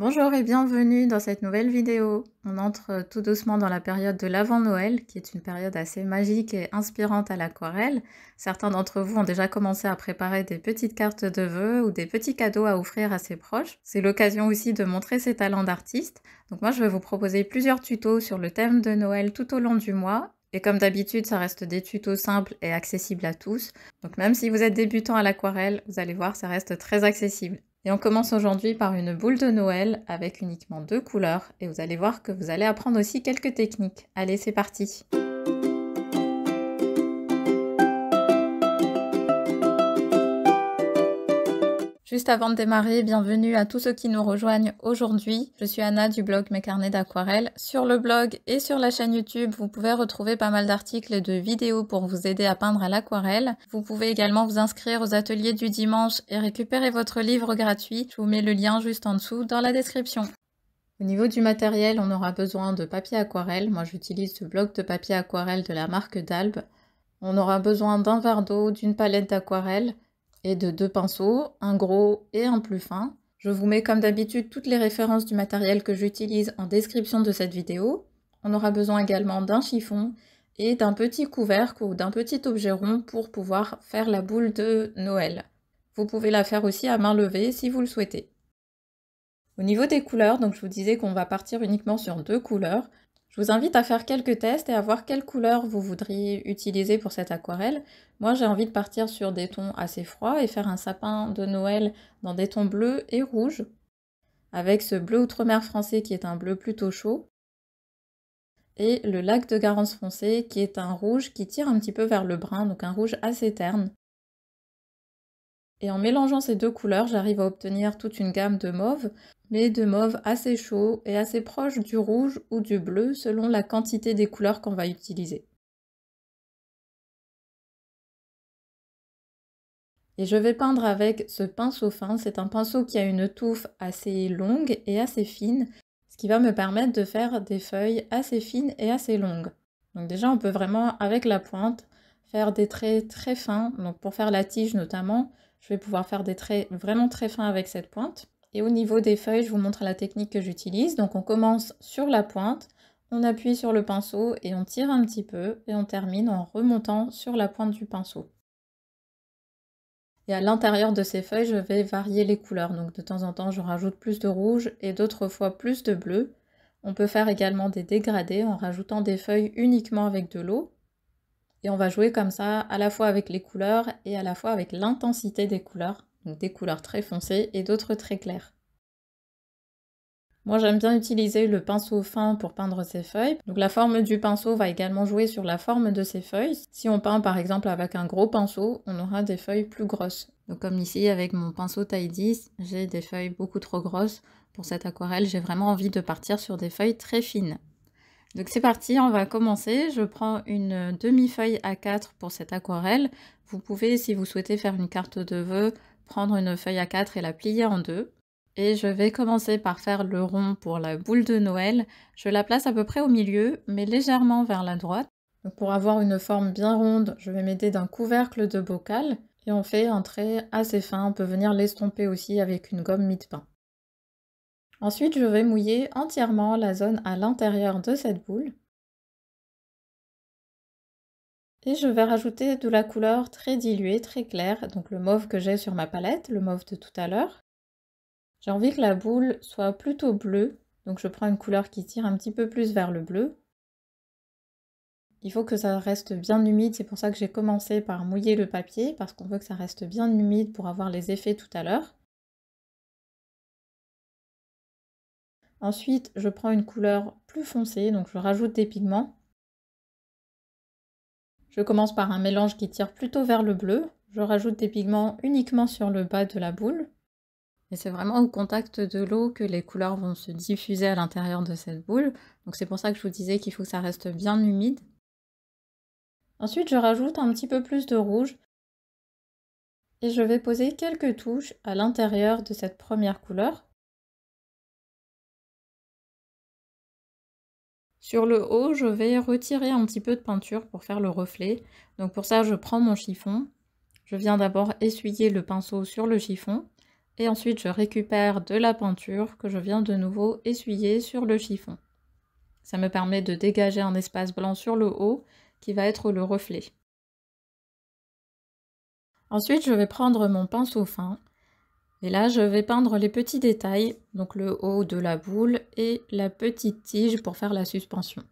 Bonjour et bienvenue dans cette nouvelle vidéo. On entre tout doucement dans la période de l'avant-Noël, qui est une période assez magique et inspirante à l'aquarelle. Certains d'entre vous ont déjà commencé à préparer des petites cartes de vœux ou des petits cadeaux à offrir à ses proches. C'est l'occasion aussi de montrer ses talents d'artiste. Donc moi, je vais vous proposer plusieurs tutos sur le thème de Noël tout au long du mois et comme d'habitude, ça reste des tutos simples et accessibles à tous. Donc même si vous êtes débutant à l'aquarelle, vous allez voir, ça reste très accessible. Et on commence aujourd'hui par une boule de Noël avec uniquement deux couleurs et vous allez voir que vous allez apprendre aussi quelques techniques. Allez, c'est parti! Juste avant de démarrer, bienvenue à tous ceux qui nous rejoignent aujourd'hui. Je suis Anna du blog Mes carnets d'aquarelle. Sur le blog et sur la chaîne YouTube, vous pouvez retrouver pas mal d'articles et de vidéos pour vous aider à peindre à l'aquarelle. Vous pouvez également vous inscrire aux ateliers du dimanche et récupérer votre livre gratuit. Je vous mets le lien juste en dessous dans la description. Au niveau du matériel, on aura besoin de papier aquarelle. Moi, j'utilise ce bloc de papier aquarelle de la marque d'Albe. On aura besoin d'un verre d'eau, d'une palette d'aquarelle, et de deux pinceaux, un gros et un plus fin. Je vous mets comme d'habitude toutes les références du matériel que j'utilise en description de cette vidéo. On aura besoin également d'un chiffon et d'un petit couvercle ou d'un petit objet rond pour pouvoir faire la boule de Noël. Vous pouvez la faire aussi à main levée si vous le souhaitez. Au niveau des couleurs, donc je vous disais qu'on va partir uniquement sur deux couleurs. Je vous invite à faire quelques tests et à voir quelles couleur vous voudriez utiliser pour cette aquarelle. Moi j'ai envie de partir sur des tons assez froids et faire un sapin de Noël dans des tons bleus et rouges, avec ce bleu outre-mer français qui est un bleu plutôt chaud, et le lac de Garance foncé qui est un rouge qui tire un petit peu vers le brun, donc un rouge assez terne. Et en mélangeant ces deux couleurs, j'arrive à obtenir toute une gamme de mauves, mais de mauves assez chauds et assez proche du rouge ou du bleu selon la quantité des couleurs qu'on va utiliser. Et je vais peindre avec ce pinceau fin. C'est un pinceau qui a une touffe assez longue et assez fine, ce qui va me permettre de faire des feuilles assez fines et assez longues. Donc déjà, on peut vraiment, avec la pointe, faire des traits très fins. Donc pour faire la tige notamment, je vais pouvoir faire des traits vraiment très fins avec cette pointe. Et au niveau des feuilles, je vous montre la technique que j'utilise. Donc on commence sur la pointe, on appuie sur le pinceau et on tire un petit peu et on termine en remontant sur la pointe du pinceau. Et à l'intérieur de ces feuilles, je vais varier les couleurs. Donc de temps en temps, je rajoute plus de rouge et d'autres fois plus de bleu. On peut faire également des dégradés en rajoutant des feuilles uniquement avec de l'eau et on va jouer comme ça à la fois avec les couleurs et à la fois avec l'intensité des couleurs. Donc des couleurs très foncées et d'autres très claires. Moi j'aime bien utiliser le pinceau fin pour peindre ces feuilles. Donc la forme du pinceau va également jouer sur la forme de ces feuilles. Si on peint par exemple avec un gros pinceau, on aura des feuilles plus grosses. Donc comme ici avec mon pinceau taille 10, j'ai des feuilles beaucoup trop grosses. Pour cette aquarelle, j'ai vraiment envie de partir sur des feuilles très fines. Donc c'est parti, on va commencer. Je prends une demi-feuille A4 pour cette aquarelle. Vous pouvez, si vous souhaitez faire une carte de vœux, prendre une feuille A4 et la plier en deux. Et je vais commencer par faire le rond pour la boule de Noël. Je la place à peu près au milieu, mais légèrement vers la droite. pour avoir une forme bien ronde, je vais m'aider d'un couvercle de bocal et on fait un trait assez fin. On peut venir l'estomper aussi avec une gomme mi-de-pain. Ensuite, je vais mouiller entièrement la zone à l'intérieur de cette boule. Et je vais rajouter de la couleur très diluée, très claire, donc le mauve que j'ai sur ma palette, le mauve de tout à l'heure. J'ai envie que la boule soit plutôt bleue, donc je prends une couleur qui tire un petit peu plus vers le bleu. Il faut que ça reste bien humide, c'est pour ça que j'ai commencé par mouiller le papier, parce qu'on veut que ça reste bien humide pour avoir les effets tout à l'heure. Ensuite, je prends une couleur plus foncée, donc je rajoute des pigments. Je commence par un mélange qui tire plutôt vers le bleu. Je rajoute des pigments uniquement sur le bas de la boule. Et c'est vraiment au contact de l'eau que les couleurs vont se diffuser à l'intérieur de cette boule. Donc c'est pour ça que je vous disais qu'il faut que ça reste bien humide. Ensuite, je rajoute un petit peu plus de rouge. Et je vais poser quelques touches à l'intérieur de cette première couleur. Sur le haut, je vais retirer un petit peu de peinture pour faire le reflet. Donc pour ça, je prends mon chiffon. Je viens d'abord essuyer le pinceau sur le chiffon. Et ensuite, je récupère de la peinture que je viens de nouveau essuyer sur le chiffon. Ça me permet de dégager un espace blanc sur le haut qui va être le reflet. Ensuite, je vais prendre mon pinceau fin et là, je vais peindre les petits détails, donc le haut de la boule et la petite tige pour faire la suspension.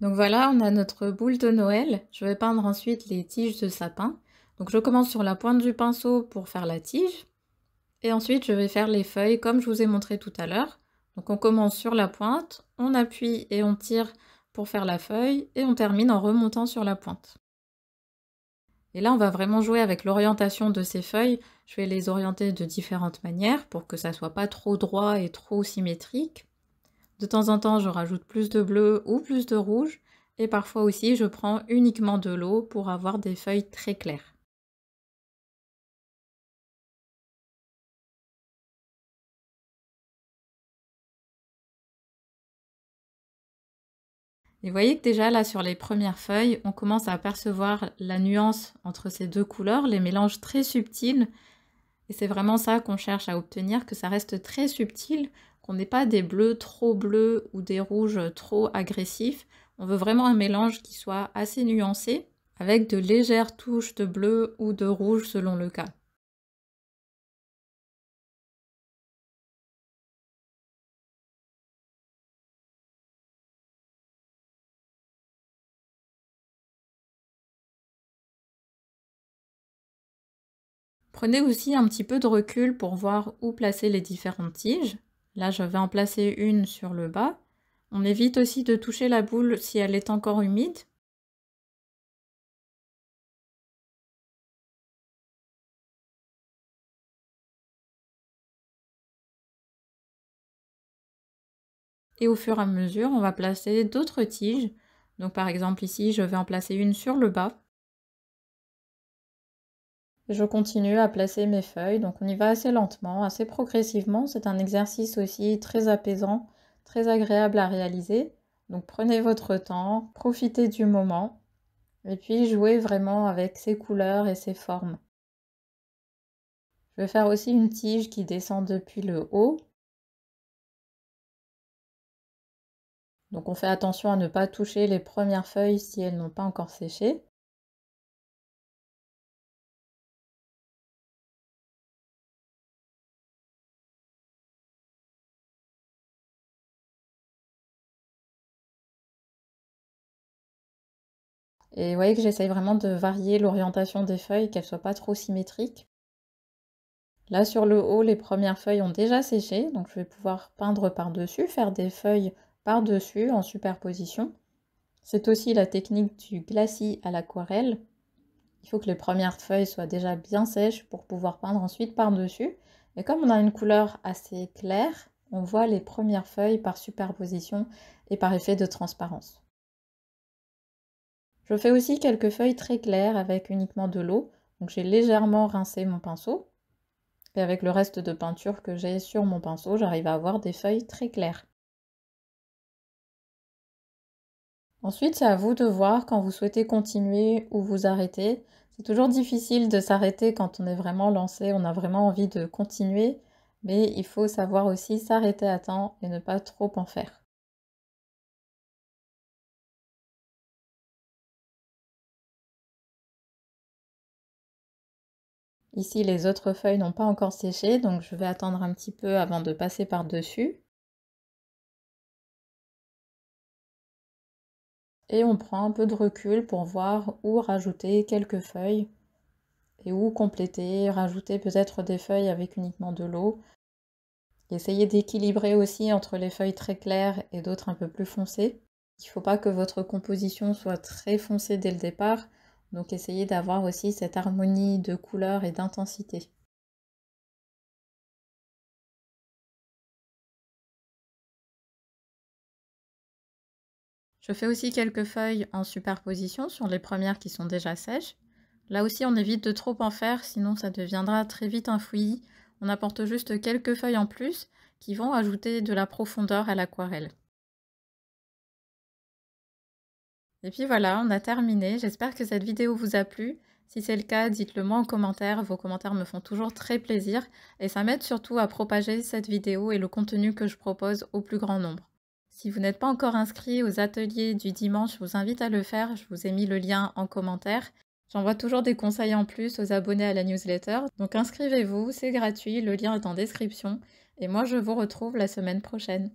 Donc voilà, on a notre boule de Noël. Je vais peindre ensuite les tiges de sapin. Donc je commence sur la pointe du pinceau pour faire la tige. Et ensuite, je vais faire les feuilles comme je vous ai montré tout à l'heure. Donc on commence sur la pointe, on appuie et on tire pour faire la feuille et on termine en remontant sur la pointe. Et là, on va vraiment jouer avec l'orientation de ces feuilles. Je vais les orienter de différentes manières pour que ça ne soit pas trop droit et trop symétrique. De temps en temps, je rajoute plus de bleu ou plus de rouge. Et parfois aussi, je prends uniquement de l'eau pour avoir des feuilles très claires. Et vous voyez que déjà là sur les premières feuilles, on commence à apercevoir la nuance entre ces deux couleurs, les mélanges très subtils. Et c'est vraiment ça qu'on cherche à obtenir, que ça reste très subtil, qu'on n'ait pas des bleus trop bleus ou des rouges trop agressifs. On veut vraiment un mélange qui soit assez nuancé, avec de légères touches de bleu ou de rouge selon le cas. Prenez aussi un petit peu de recul pour voir où placer les différentes tiges. Là, je vais en placer une sur le bas. On évite aussi de toucher la boule si elle est encore humide. Et au fur et à mesure, on va placer d'autres tiges. Donc par exemple ici, je vais en placer une sur le bas. Je continue à placer mes feuilles, donc on y va assez lentement, assez progressivement. C'est un exercice aussi très apaisant, très agréable à réaliser. Donc prenez votre temps, profitez du moment et puis jouez vraiment avec ces couleurs et ces formes. Je vais faire aussi une tige qui descend depuis le haut. Donc on fait attention à ne pas toucher les premières feuilles si elles n'ont pas encore séché. Et vous voyez que j'essaye vraiment de varier l'orientation des feuilles, qu'elles ne soient pas trop symétriques. Là sur le haut, les premières feuilles ont déjà séché, donc je vais pouvoir peindre par-dessus, faire des feuilles par-dessus en superposition. C'est aussi la technique du glacis à l'aquarelle. Il faut que les premières feuilles soient déjà bien sèches pour pouvoir peindre ensuite par-dessus. Et comme on a une couleur assez claire, on voit les premières feuilles par superposition et par effet de transparence. Je fais aussi quelques feuilles très claires avec uniquement de l'eau. Donc j'ai légèrement rincé mon pinceau. Et avec le reste de peinture que j'ai sur mon pinceau, j'arrive à avoir des feuilles très claires. Ensuite, c'est à vous de voir quand vous souhaitez continuer ou vous arrêter. C'est toujours difficile de s'arrêter quand on est vraiment lancé, on a vraiment envie de continuer, mais il faut savoir aussi s'arrêter à temps et ne pas trop en faire. Ici, les autres feuilles n'ont pas encore séché, donc je vais attendre un petit peu avant de passer par-dessus. Et on prend un peu de recul pour voir où rajouter quelques feuilles et où compléter, rajouter peut-être des feuilles avec uniquement de l'eau. Essayez d'équilibrer aussi entre les feuilles très claires et d'autres un peu plus foncées. Il ne faut pas que votre composition soit très foncée dès le départ, donc essayez d'avoir aussi cette harmonie de couleurs et d'intensité. Je fais aussi quelques feuilles en superposition sur les premières qui sont déjà sèches. Là aussi on évite de trop en faire sinon ça deviendra très vite un fouillis. On apporte juste quelques feuilles en plus qui vont ajouter de la profondeur à l'aquarelle. Et puis voilà, on a terminé. J'espère que cette vidéo vous a plu. Si c'est le cas, dites-le moi en commentaire. Vos commentaires me font toujours très plaisir et ça m'aide surtout à propager cette vidéo et le contenu que je propose au plus grand nombre. Si vous n'êtes pas encore inscrit aux ateliers du dimanche, je vous invite à le faire. Je vous ai mis le lien en commentaire. J'envoie toujours des conseils en plus aux abonnés à la newsletter. Donc inscrivez-vous, c'est gratuit, le lien est en description. Et moi, je vous retrouve la semaine prochaine.